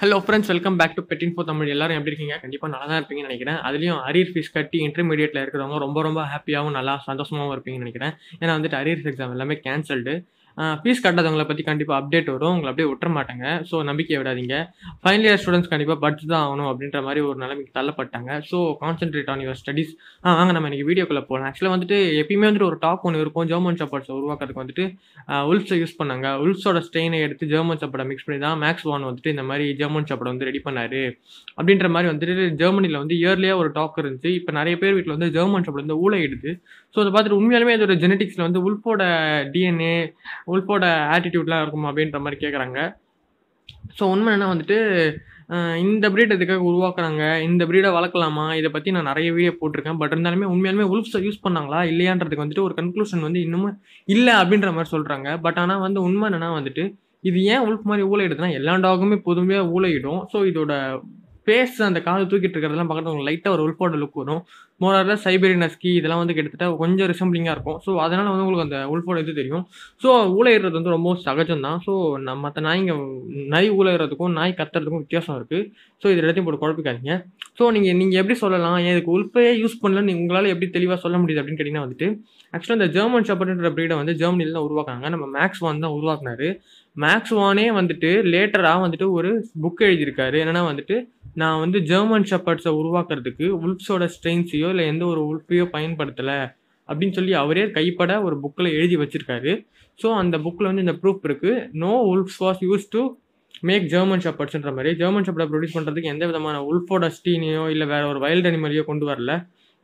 hello friends welcome back to பெட்டின் four Tamil எல்லாரும் எப்படி இருக்கீங்க கண்டிப்பாக நல்லா தான் இருப்பீங்கன்னு நினைக்கிறேன் அதுலேயும் அரியர் ஃபீஸ் கட்டி இன்டர்மீடியட்டில் இருக்கிறவங்க ரொம்ப ரொம்ப ஹாப்பியாகவும் நல்லா சந்தோஷமாகவும் இருப்பீங்கன்னு நினைக்கிறேன் ஏன்னா வந்துட்டு அரியர்ஸ் எக்ஸாம் எல்லாமே கேன்சல்டு ஃபீஸ் கட்டாதவங்களை பற்றி கண்டிப்பாக அப்டேட் வரும் உங்களை அப்படியே விட்டுற மாட்டாங்க ஸோ நம்பிக்கையை விடாதீங்க ஃபைனல் இயர் ஸ்டூடெண்ட்ஸ் கண்டிப்பாக பட்ஜ் தான் ஆகணும் அப்படின்ற மாதிரி ஒரு நிலைமைக்கு தள்ளப்பட்டாங்க so concentrate on your studies ஆ வாங்க நம்ம எனக்கு வீடியோக்குள்ள போகலாம் ஆக்சுவலாக வந்துட்டு எப்பயுமே வந்துட்டு ஒரு டாப் ஒன்று இருக்கும் ஜெர்மன் சப்பாட்ஸை உருவாக்குறதுக்கு வந்துட்டு உல்ஸை யூஸ் பண்ணாங்க உல்ஸோட ஸ்டெயினை எடுத்து ஜெர்மன் சாப்பாடை மிக்ஸ் பண்ணி தான் மேக்ஸ் வான் வந்துட்டு இந்த மாதிரி ஜெர்மன் சாப்பாடை வந்து ரெடி பண்ணார் அப்படின்ற மாதிரி வந்துட்டு ஜெர்மனியில் வந்து இயர்லியாக ஒரு டாக் இருந்துச்சு இப்போ நிறைய பேர் வீட்டில் வந்து ஜெர்மன் சாப்பாடு வந்து ஊழ எடுத்து ஸோ அதை பார்த்துட்டு உண்மையாலுமே அதோட ஜெனட்டிக்ஸில் வந்து உல்ஃபோட டிஎன்ஏ உல்ஃபோட ஆட்டிடியூட்லாம் இருக்கும் அப்படின்ற மாதிரி கேட்குறாங்க ஸோ உண்மை என்ன வந்துட்டு இந்த ப்ரீட் இதுக்காக உருவாக்குறாங்க இந்த ப்ரீடை வளர்க்கலாமா இதை பற்றி நான் நிறைய வீடியோ போட்டிருக்கேன் பட் இருந்தாலுமே உண்மையாலுமே உல்ஃப்ஸை யூஸ் பண்ணாங்களா இல்லையான்றதுக்கு வந்துட்டு ஒரு கன்க்ளூஷன் வந்து இன்னமும் இல்லை அப்படின்ற மாதிரி சொல்கிறாங்க பட் ஆனால் வந்து உண்மை என்னன்னா வந்துட்டு இது ஏன் உல்ஃப் மாதிரி ஊழையிடுதுன்னா எல்லா டாகுமே பொதுமையாக ஊழையிடும் ஸோ இதோட ஃபேஸ் அந்த காது தூக்கிட்டு இருக்கிறதெல்லாம் பார்க்குறது லைட்டாக ஒரு உள்ஃபோட லுக் வரும் மோராரில் சைபேரியன் இதெல்லாம் வந்து கிட்டத்தட்ட கொஞ்சம் ரிசம்பிளிங்காக இருக்கும் ஸோ அதனால் வந்து உங்களுக்கு அந்த உல்ஃபோட இது தெரியும் ஸோ ஊழையிறது வந்து ரொம்ப சகஜம் தான் ஸோ நம்ம மற்ற நாய்ங்க நாய் ஊழையிறதுக்கும் நாய் கத்துறதுக்கும் வித்தியாசம் இருக்குது ஸோ இது எல்லாத்தையும் போட்டு குழப்பிக்காதீங்க ஸோ நீங்கள் நீங்கள் எப்படி சொல்லலாம் ஏன் இதுக்கு உல்ஃபையே யூஸ் பண்ணல நீங்கள் உங்களால் எப்படி தெளிவாக சொல்ல முடியுது அப்படின்னு கேட்டிங்கன்னா வந்துட்டு ஆக்சுவலாக இந்த ஜெர்மன் ஷப்பர்ன்ற ப்ரீடை வந்து ஜெர்மனியில் தான் உருவாக்குறாங்க நம்ம மேக்ஸ் வான் தான் உருவாக்குனாரு மேக்ஸ் வானே வந்துட்டு லேட்டராக வந்துட்டு ஒரு புக் எழுதியிருக்காரு என்னென்னா வந்துட்டு நான் வந்து ஜெர்மன் ஷப்பர்ட்ஸை உருவாக்குறதுக்கு உல்ஃப்ஸோட ஸ்ட்ரெயின்ஸையோ இல்லை எந்த ஒரு உல்ஃபையோ பயன்படுத்தலை அப்படின்னு சொல்லி அவரே கைப்பட ஒரு புக்கில் எழுதி வச்சுருக்காரு ஸோ அந்த புக்கில் வந்து இந்த ப்ரூஃப் இருக்குது no wolves was used to make German ஷப்பர்ட்ஸ்ன்ற மாதிரி ஜெர்மன் ஷப்பர்டை ப்ரொடியூஸ் பண்ணுறதுக்கு எந்த விதமான உல்ஃபோட ஸ்டீனையோ இல்லை வேறு ஒரு வைல்டு அனிமலையோ கொண்டு வரல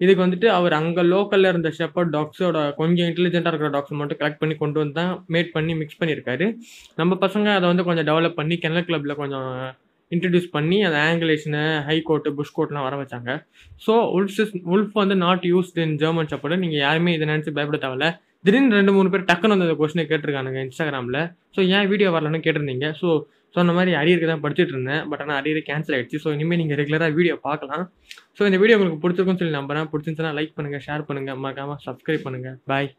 இதுக்கு வந்துட்டு அவர் அங்கே லோக்கலில் இருந்த ஷெப்பர்ட் டாக்ஸோட கொஞ்சம் இன்டெலிஜென்ட்டாக இருக்கிற டாக்ஸ் மட்டும் கலெக்ட் பண்ணி கொண்டு வந்து தான் மேட் பண்ணி மிக்ஸ் பண்ணியிருக்காரு நம்ம பசங்க அதை வந்து கொஞ்சம் டெவலப் பண்ணி கெனல் கிளப்பில் கொஞ்சம் இன்ட்ரடியூஸ் பண்ணி அந்த ஆங்கிலேஷனு ஹை கோர்ட்டு புஷ் கோர்ட்லாம் வர வச்சாங்க ஸோ உல்ஃப் உல்ஃப் வந்து not used in German support நீங்கள் யாருமே இதை நினச்சி பயப்பட தேவையில்ல திடீர்னு ரெண்டு மூணு பேர் டக்குன்னு வந்து அந்த கொஸ்டினை கேட்டிருக்கானுங்க இன்ஸ்டாகிராமில் ஸோ ஏன் வீடியோ வரலன்னு கேட்டிருந்தீங்க ஸோ சொன்ன மாதிரி அரியருக்கு தான் படிச்சுட்டு இருந்தேன் பட் ஆனால் அரியர் கேன்சல் ஆகிடுச்சு ஸோ இனிமேல் நீங்கள் ரெகுலராக வீடியோ பார்க்கலாம் ஸோ இந்த வீடியோ உங்களுக்கு பிடிச்சிருக்குன்னு சொல்லி நம்புறேன் பிடிச்சிருந்துச்சுன்னா லைக் பண்ணுங்கள் ஷேர் பண்ணுங்கள் மறக்காமல் சப்ஸ்கிரைப் பண்ணுங்கள் பாய்